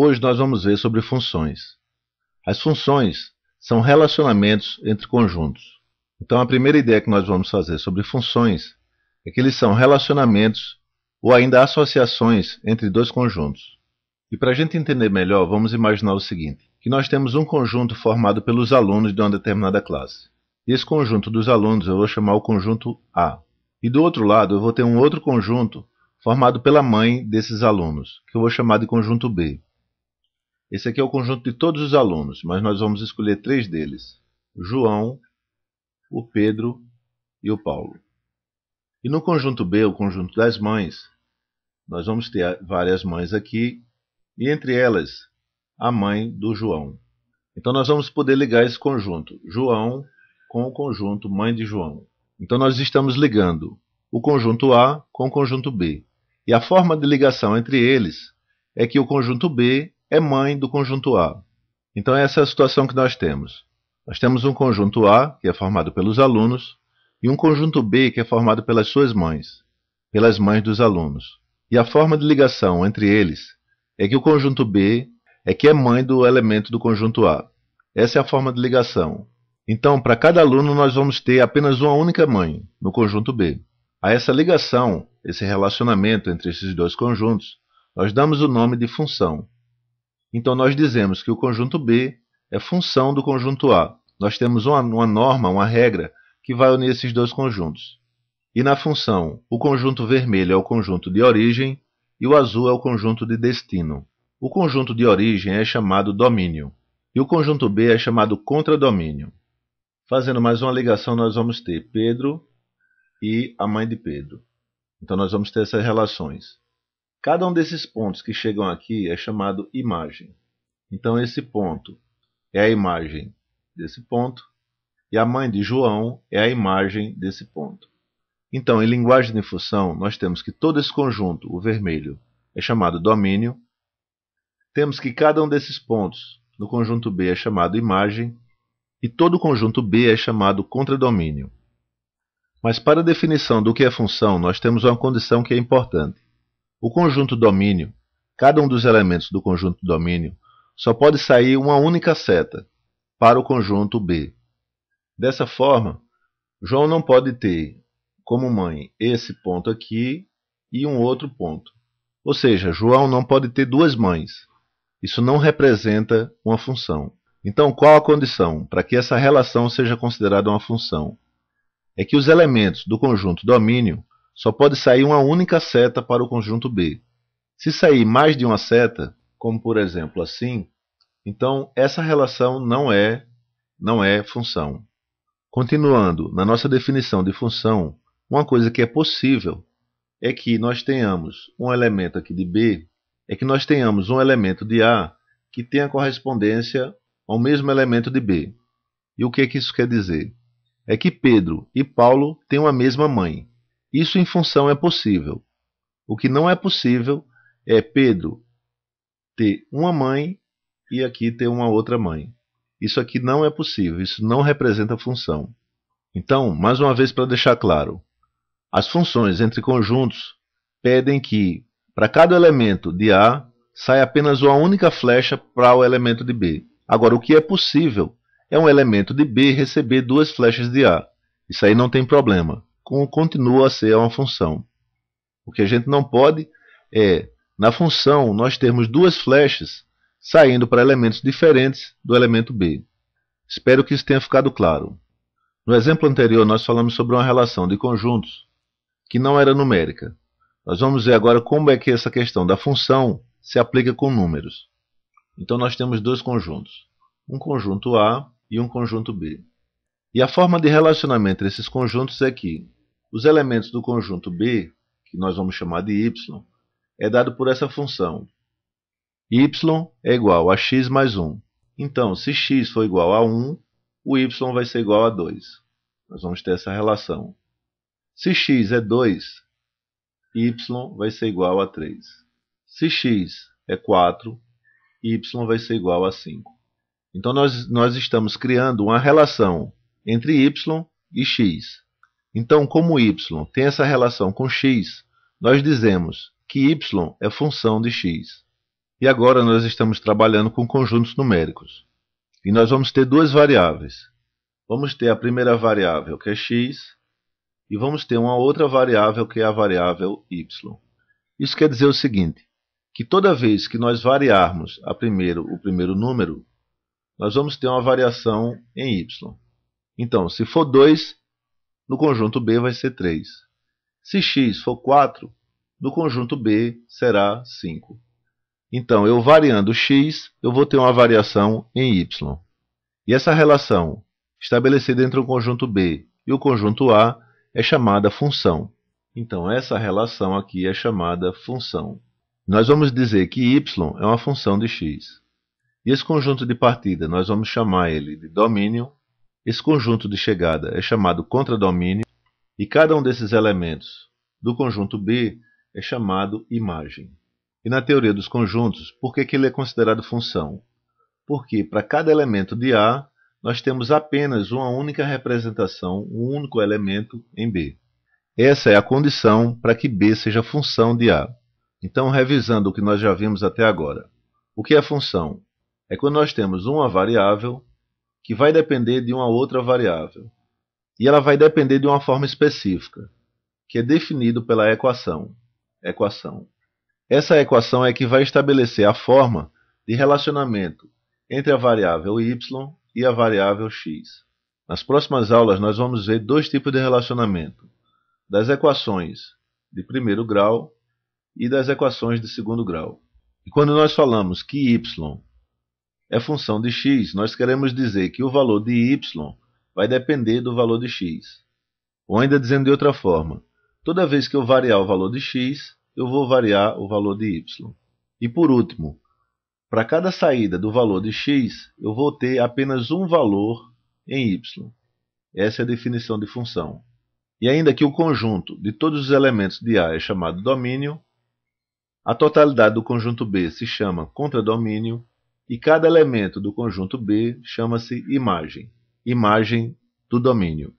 Hoje nós vamos ver sobre funções. As funções são relacionamentos entre conjuntos. Então a primeira ideia que nós vamos fazer sobre funções é que eles são relacionamentos ou ainda associações entre dois conjuntos. E para a gente entender melhor, vamos imaginar o seguinte: que nós temos um conjunto formado pelos alunos de uma determinada classe. E esse conjunto dos alunos eu vou chamar o conjunto A. E do outro lado eu vou ter um outro conjunto formado pela mãe desses alunos, que eu vou chamar de conjunto B. Esse aqui é o conjunto de todos os alunos, mas nós vamos escolher três deles: João, o Pedro e o Paulo. E no conjunto B, o conjunto das mães, nós vamos ter várias mães aqui, e entre elas a mãe do João. Então nós vamos poder ligar esse conjunto, João com o conjunto mãe de João. Então nós estamos ligando o conjunto A com o conjunto B. E a forma de ligação entre eles é que o conjunto B é mãe do conjunto A. Então essa é a situação que nós temos. Nós temos um conjunto A, que é formado pelos alunos, e um conjunto B, que é formado pelas suas mães, pelas mães dos alunos. E a forma de ligação entre eles é que o conjunto B é que é mãe do elemento do conjunto A. Essa é a forma de ligação. Então, para cada aluno, nós vamos ter apenas uma única mãe no conjunto B. A essa ligação, esse relacionamento entre esses dois conjuntos, nós damos o nome de função. Então nós dizemos que o conjunto B é função do conjunto A. Nós temos uma, uma norma, uma regra que vai unir esses dois conjuntos. E na função, o conjunto vermelho é o conjunto de origem e o azul é o conjunto de destino. O conjunto de origem é chamado domínio e o conjunto B é chamado contradomínio. Fazendo mais uma ligação, nós vamos ter Pedro e a mãe de Pedro. Então nós vamos ter essas relações. Cada um desses pontos que chegam aqui é chamado imagem. Então esse ponto é a imagem desse ponto e a mãe de João é a imagem desse ponto. Então, em linguagem de função, nós temos que todo esse conjunto, o vermelho, é chamado domínio. Temos que cada um desses pontos no conjunto B é chamado imagem e todo o conjunto B é chamado contradomínio. Mas para a definição do que é função, nós temos uma condição que é importante. O conjunto domínio, cada um dos elementos do conjunto domínio, só pode sair uma única seta para o conjunto B. Dessa forma, João não pode ter como mãe esse ponto aqui e um outro ponto. Ou seja, João não pode ter duas mães. Isso não representa uma função. Então, qual a condição para que essa relação seja considerada uma função? É que os elementos do conjunto domínio só pode sair uma única seta para o conjunto B. Se sair mais de uma seta, como por exemplo assim, então essa relação não é não é função. Continuando na nossa definição de função, uma coisa que é possível é que nós tenhamos um elemento aqui de B, é que nós tenhamos um elemento de A que tenha correspondência ao mesmo elemento de B. E o que, é que isso quer dizer? É que Pedro e Paulo têm a mesma mãe. Isso em função é possível. O que não é possível é Pedro ter uma mãe e aqui ter uma outra mãe. Isso aqui não é possível, isso não representa função. Então, mais uma vez para deixar claro, as funções entre conjuntos pedem que, para cada elemento de A, saia apenas uma única flecha para o elemento de B. Agora, o que é possível é um elemento de B receber duas flechas de A. Isso aí não tem problema continua a ser uma função. O que a gente não pode é, na função, nós termos duas flechas saindo para elementos diferentes do elemento B. Espero que isso tenha ficado claro. No exemplo anterior, nós falamos sobre uma relação de conjuntos que não era numérica. Nós vamos ver agora como é que essa questão da função se aplica com números. Então, nós temos dois conjuntos, um conjunto A e um conjunto B. E a forma de relacionamento entre esses conjuntos é que os elementos do conjunto B, que nós vamos chamar de y, é dado por essa função. y é igual a x mais 1. Então, se x for igual a 1, o y vai ser igual a 2. Nós vamos ter essa relação. Se x é 2, y vai ser igual a 3. Se x é 4, y vai ser igual a 5. Então, nós, nós estamos criando uma relação entre y e x. Então, como y tem essa relação com x, nós dizemos que y é função de x. E agora nós estamos trabalhando com conjuntos numéricos. E nós vamos ter duas variáveis. Vamos ter a primeira variável, que é x, e vamos ter uma outra variável, que é a variável y. Isso quer dizer o seguinte, que toda vez que nós variarmos a primeiro, o primeiro número, nós vamos ter uma variação em y. Então, se for 2, no conjunto B vai ser 3. Se x for 4, no conjunto B será 5. Então, eu variando x, eu vou ter uma variação em y. E essa relação estabelecida entre o conjunto B e o conjunto A é chamada função. Então, essa relação aqui é chamada função. Nós vamos dizer que y é uma função de x. E esse conjunto de partida, nós vamos chamar ele de domínio esse conjunto de chegada é chamado contradomínio e cada um desses elementos do conjunto B é chamado imagem. E na teoria dos conjuntos, por que, que ele é considerado função? Porque para cada elemento de A, nós temos apenas uma única representação, um único elemento em B. Essa é a condição para que B seja função de A. Então, revisando o que nós já vimos até agora. O que é função? É quando nós temos uma variável que vai depender de uma outra variável. E ela vai depender de uma forma específica, que é definido pela equação. Equação. Essa equação é que vai estabelecer a forma de relacionamento entre a variável y e a variável x. Nas próximas aulas nós vamos ver dois tipos de relacionamento, das equações de primeiro grau e das equações de segundo grau. E quando nós falamos que y é função de x. Nós queremos dizer que o valor de y vai depender do valor de x. Ou ainda dizendo de outra forma, toda vez que eu variar o valor de x, eu vou variar o valor de y. E por último, para cada saída do valor de x, eu vou ter apenas um valor em y. Essa é a definição de função. E ainda que o conjunto de todos os elementos de A é chamado domínio, a totalidade do conjunto B se chama contradomínio e cada elemento do conjunto B chama-se imagem, imagem do domínio.